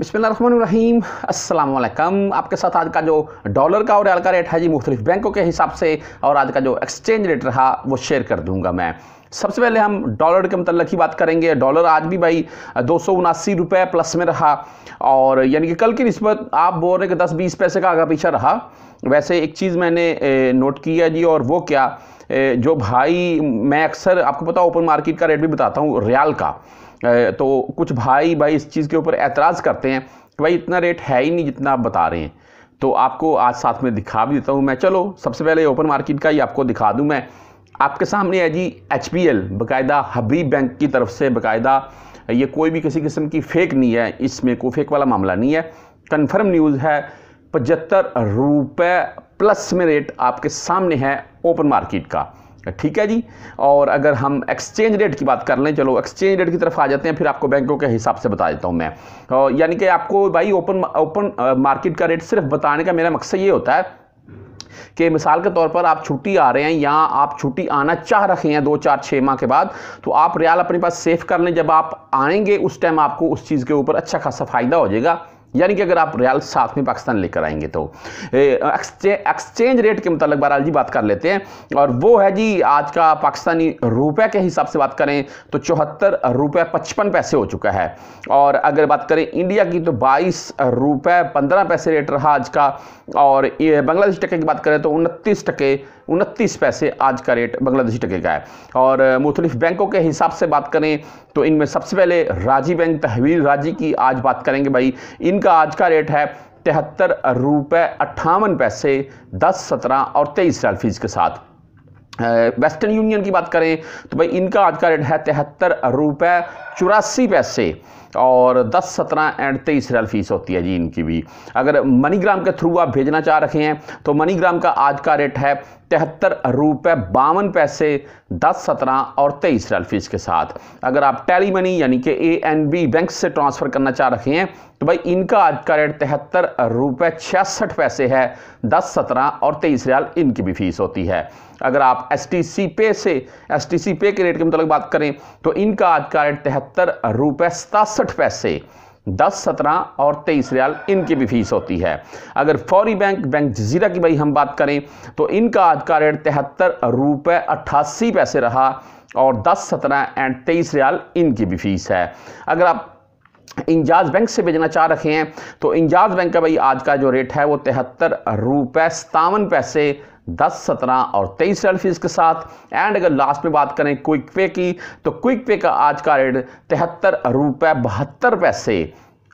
बिसमीम वालेकुम आपके साथ आज का जो डॉलर का और रियाल का रेट है जी मुख्तलिफ बैंकों के हिसाब से और आज का जो एक्सचेंज रेट रहा वो शेयर कर दूंगा मैं सबसे पहले हम डॉलर के मतलब की बात करेंगे डॉलर आज भी भाई दो सौ उनासी रुपये प्लस में रहा और यानी कि कल की नस्बत आप बोल रहे कि दस बीस पैसे का आगे पीछा रहा वैसे एक चीज़ मैंने नोट किया जी और वो क्या जो भाई मैं अक्सर आपको पता ओपन मार्केट का रेट भी बताता हूँ रियाल का तो कुछ भाई भाई इस चीज़ के ऊपर एतराज़ करते हैं कि भाई इतना रेट है ही नहीं जितना आप बता रहे हैं तो आपको आज साथ में दिखा भी देता हूँ मैं चलो सबसे पहले ओपन मार्केट का ही आपको दिखा दूँ मैं आपके सामने है जी एच पी एल बाकायदा हबीब बैंक की तरफ से बाकायदा ये कोई भी किसी किस्म की फेक नहीं है इसमें कोई फेक वाला मामला नहीं है कन्फर्म न्यूज़ है पचहत्तर रुपये प्लस में रेट आपके सामने है ओपन मार्केट का ठीक है जी और अगर हम एक्सचेंज रेट की बात कर लें चलो एक्सचेंज रेट की तरफ आ जाते हैं फिर आपको बैंकों के हिसाब से बता देता हूं मैं यानी कि आपको भाई ओपन ओपन मार्केट का रेट सिर्फ बताने का मेरा मकसद ये होता है कि मिसाल के तौर पर आप छुट्टी आ रहे हैं या आप छुट्टी आना चाह रहे हैं दो चार छः माह के बाद तो आप रियाल अपने पास सेफ कर लें जब आप आएंगे उस टाइम आपको उस चीज़ के ऊपर अच्छा खासा फ़ायदा हो जाएगा यानी कि अगर आप रियाल साथ में पाकिस्तान लेकर आएंगे तो एक्सचेंज रेट के मुतल बहरहाल जी बात कर लेते हैं और वो है जी आज का पाकिस्तानी रुपए के हिसाब से बात करें तो चौहत्तर रुपये पचपन पैसे हो चुका है और अगर बात करें इंडिया की तो बाईस रुपये पंद्रह पैसे रेट रहा आज का और बांग्लादेश टके की बात करें तो उनतीस टके उनतीस पैसे आज का रेट बांग्लादेशी टके का है और मुख्तलिफ बैंकों के हिसाब से बात करें तो इनमें सबसे पहले राजी बैंक तहवील राजी की आज बात करेंगे भाई इनका आज का रेट है तिहत्तर रुपये अट्ठावन पैसे दस सत्रह और तेईस साल फीस के साथ वेस्टर्न यूनियन की बात करें तो भाई इनका आज का रेट है तिहत्तर रुपये चौरासी पैसे और 10 17 एंड 23 रियल फीस होती है जी इनकी भी अगर मनीग्राम के थ्रू आप भेजना चाह रहे हैं तो मनीग्राम का आज का रेट है तिहत्तर रुपये बावन पैसे दस सत्रह और तेईस रियल फीस के साथ अगर आप टैली मनी यानी कि ए एन बी बैंक से ट्रांसफ़र करना चाह रहे हैं तो भाई इनका आज का रेट तिहत्तर रुपये छियासठ पैसे है दस सत्रह और तेईस रियाल इनकी भी फीस होती है अगर आप एस टी सी पे से एस टी सी पे के रेट के मुताबिक बात करें तो इनका आज का रेट तिहत्तर रुपये सतासठ पैंसठ पैसे दस सत्रह और तेईस रियाल इनकी भी फीस होती है अगर फौरी बैंक बैंक जजीरा की भाई हम बात करें तो इनका आज का रेट तिहत्तर रुपये अट्ठासी पैसे रहा और दस सत्रह एंड तेईस रियाल इनकी भी फीस है अगर आप इंजाज बैंक से भेजना चाह रखे हैं तो इंजाज बैंक का भाई आज का जो रेट है वो तिहत्तर रुपये सतावन पैसे दस सत्रह और तेईस 23 फीस के साथ एंड अगर लास्ट में बात करें क्विक पे की तो क्विक पे का आज का रेट तिहत्तर रुपये बहत्तर पैसे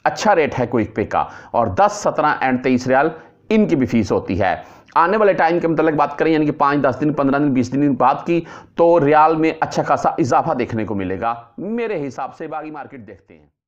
अच्छा रेट है क्विक पे का और दस सत्रह एंड तेईस रियाल इनकी भी फीस होती है आने वाले टाइम के मतलब बात करें यानी कि पाँच दस दिन पंद्रह दिन बीस दिन बात की तो रियाल में अच्छा खासा इजाफा देखने को मिलेगा मेरे हिसाब से बागी मार्केट देखते हैं